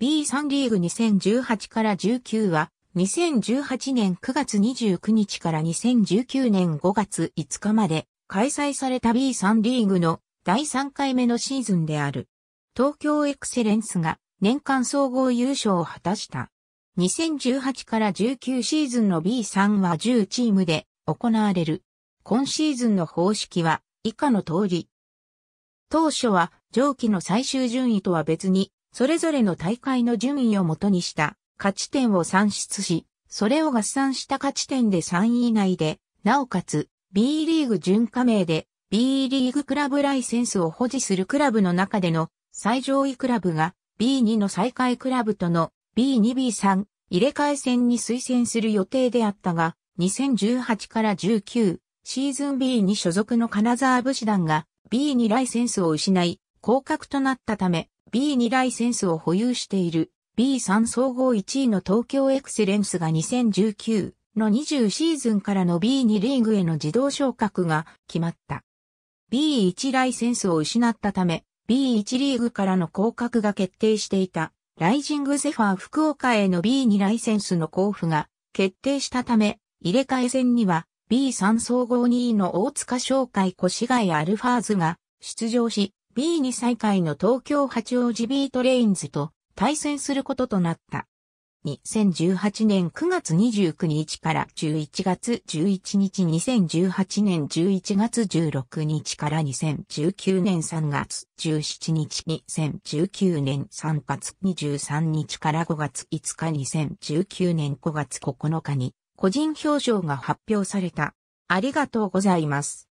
B3 リーグ2018から19は、2018年9月29日から2019年5月5日まで開催された B3 リーグの第3回目のシーズンである。東京エクセレンスが年間総合優勝を果たした。2018から19シーズンの B3 は10チームで行われる。今シーズンの方式は以下の通り。当初は上記の最終順位とは別にそれぞれの大会の順位をもとにした勝ち点を算出し、それを合算した勝ち点で3位以内で、なおかつ B リーグ準加盟で B リーグクラブライセンスを保持するクラブの中での最上位クラブが B2 の最下位クラブとの B2B3 入れ替え戦に推薦する予定であったが、2018から19シーズン B に所属の金沢武士団が B2 ライセンスを失い、降格となったため B2 ライセンスを保有している B3 総合1位の東京エクセレンスが2019の20シーズンからの B2 リーグへの自動昇格が決まった。B1 ライセンスを失ったため B1 リーグからの降格が決定していたライジングゼファー福岡への B2 ライセンスの交付が決定したため入れ替え戦には B3 総合2位の大塚商会越谷アルファーズが出場し、B2 再開の東京八王子ビートレインズと対戦することとなった。2018年9月29日から11月11日2018年11月16日から2019年3月17日2019年3月23日から5月5日2019年5月9日に個人表彰が発表された。ありがとうございます。